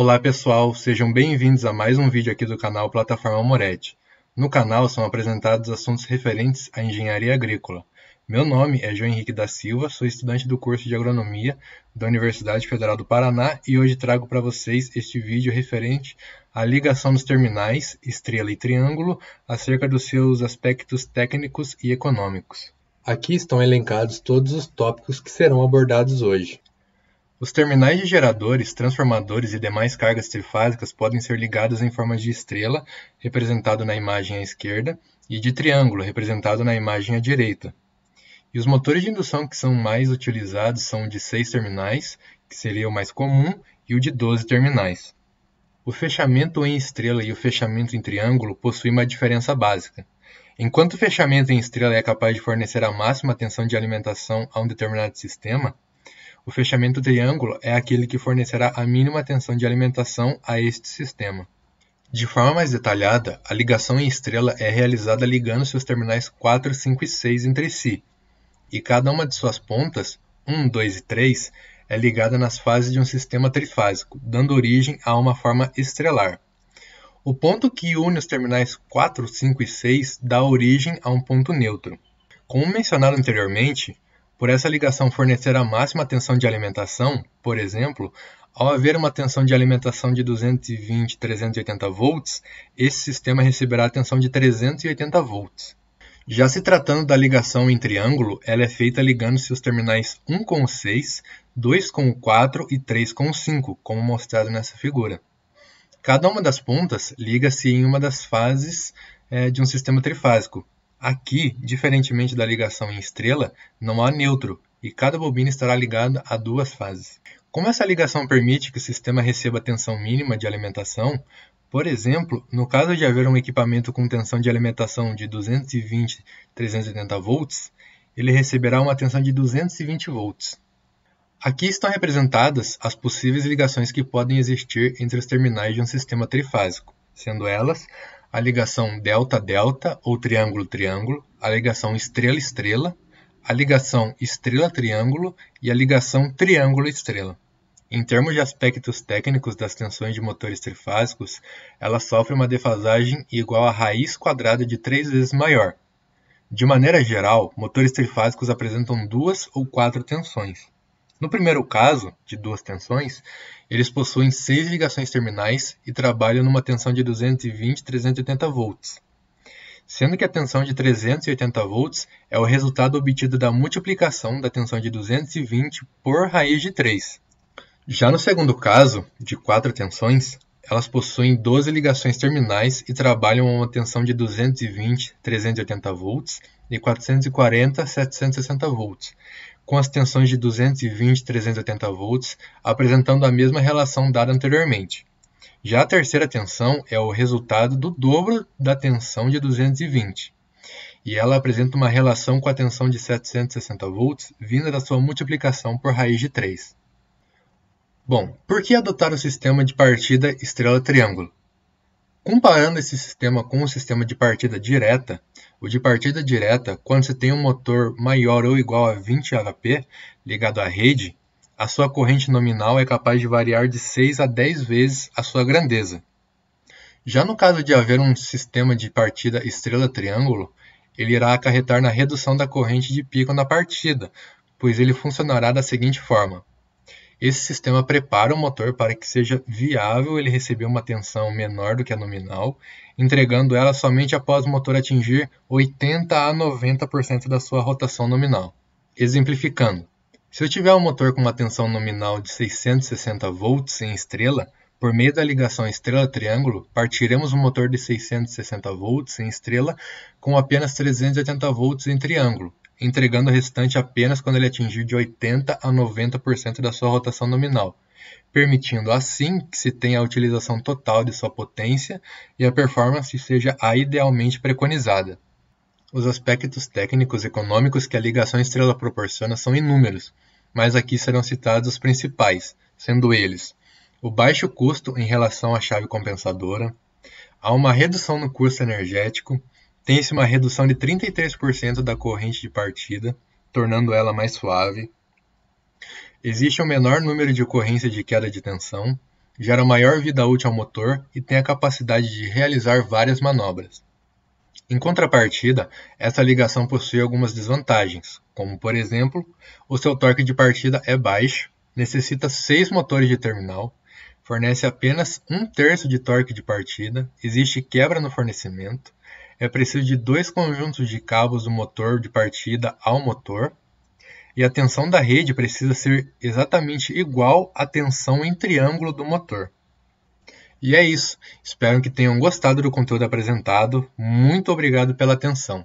Olá pessoal, sejam bem-vindos a mais um vídeo aqui do canal Plataforma Moretti. No canal são apresentados assuntos referentes à engenharia agrícola. Meu nome é João Henrique da Silva, sou estudante do curso de agronomia da Universidade Federal do Paraná e hoje trago para vocês este vídeo referente à ligação dos terminais, estrela e triângulo, acerca dos seus aspectos técnicos e econômicos. Aqui estão elencados todos os tópicos que serão abordados hoje. Os terminais de geradores, transformadores e demais cargas trifásicas podem ser ligados em formas de estrela, representado na imagem à esquerda, e de triângulo, representado na imagem à direita. E os motores de indução que são mais utilizados são o de 6 terminais, que seria o mais comum, e o de 12 terminais. O fechamento em estrela e o fechamento em triângulo possuem uma diferença básica. Enquanto o fechamento em estrela é capaz de fornecer a máxima tensão de alimentação a um determinado sistema, o fechamento triângulo é aquele que fornecerá a mínima tensão de alimentação a este sistema. De forma mais detalhada, a ligação em estrela é realizada ligando seus terminais 4, 5 e 6 entre si, e cada uma de suas pontas, 1, 2 e 3, é ligada nas fases de um sistema trifásico, dando origem a uma forma estrelar. O ponto que une os terminais 4, 5 e 6 dá origem a um ponto neutro. Como mencionado anteriormente, por essa ligação fornecer a máxima tensão de alimentação, por exemplo, ao haver uma tensão de alimentação de 220-380 volts, esse sistema receberá a tensão de 380 volts. Já se tratando da ligação em triângulo, ela é feita ligando-se os terminais 1 com o 6, 2 com o 4 e 3 com o 5, como mostrado nessa figura. Cada uma das pontas liga-se em uma das fases é, de um sistema trifásico, Aqui, diferentemente da ligação em estrela, não há neutro e cada bobina estará ligada a duas fases. Como essa ligação permite que o sistema receba tensão mínima de alimentação, por exemplo, no caso de haver um equipamento com tensão de alimentação de 220-380 volts, ele receberá uma tensão de 220 volts. Aqui estão representadas as possíveis ligações que podem existir entre os terminais de um sistema trifásico, sendo elas a ligação delta-delta ou triângulo-triângulo, a ligação estrela-estrela, a ligação estrela-triângulo e a ligação triângulo-estrela. Em termos de aspectos técnicos das tensões de motores trifásicos, ela sofre uma defasagem igual a raiz quadrada de 3 vezes maior. De maneira geral, motores trifásicos apresentam duas ou quatro tensões. No primeiro caso, de duas tensões, eles possuem seis ligações terminais e trabalham numa tensão de 220 380 volts, sendo que a tensão de 380 volts é o resultado obtido da multiplicação da tensão de 220 por raiz de 3. Já no segundo caso, de quatro tensões, elas possuem 12 ligações terminais e trabalham a uma tensão de 220, 380 volts e 440, 760 volts, com as tensões de 220, 380 volts apresentando a mesma relação dada anteriormente. Já a terceira tensão é o resultado do dobro da tensão de 220, e ela apresenta uma relação com a tensão de 760 volts vinda da sua multiplicação por raiz de 3. Bom, por que adotar o sistema de partida estrela-triângulo? Comparando esse sistema com o sistema de partida direta, o de partida direta, quando se tem um motor maior ou igual a 20 HP ligado à rede, a sua corrente nominal é capaz de variar de 6 a 10 vezes a sua grandeza. Já no caso de haver um sistema de partida estrela-triângulo, ele irá acarretar na redução da corrente de pico na partida, pois ele funcionará da seguinte forma esse sistema prepara o motor para que seja viável ele receber uma tensão menor do que a nominal, entregando ela somente após o motor atingir 80 a 90% da sua rotação nominal. Exemplificando, se eu tiver um motor com uma tensão nominal de 660 volts em estrela, por meio da ligação estrela-triângulo, partiremos um motor de 660 volts em estrela com apenas 380 volts em triângulo, entregando o restante apenas quando ele atingir de 80 a 90% da sua rotação nominal, permitindo assim que se tenha a utilização total de sua potência e a performance seja a idealmente preconizada. Os aspectos técnicos e econômicos que a ligação estrela proporciona são inúmeros, mas aqui serão citados os principais, sendo eles: o baixo custo em relação à chave compensadora, há uma redução no custo energético, tem-se uma redução de 33% da corrente de partida, tornando ela mais suave. Existe um menor número de ocorrência de queda de tensão, gera maior vida útil ao motor e tem a capacidade de realizar várias manobras. Em contrapartida, essa ligação possui algumas desvantagens, como por exemplo, o seu torque de partida é baixo, necessita seis motores de terminal, fornece apenas um terço de torque de partida, existe quebra no fornecimento, é preciso de dois conjuntos de cabos do motor de partida ao motor, e a tensão da rede precisa ser exatamente igual à tensão em triângulo do motor. E é isso. Espero que tenham gostado do conteúdo apresentado. Muito obrigado pela atenção.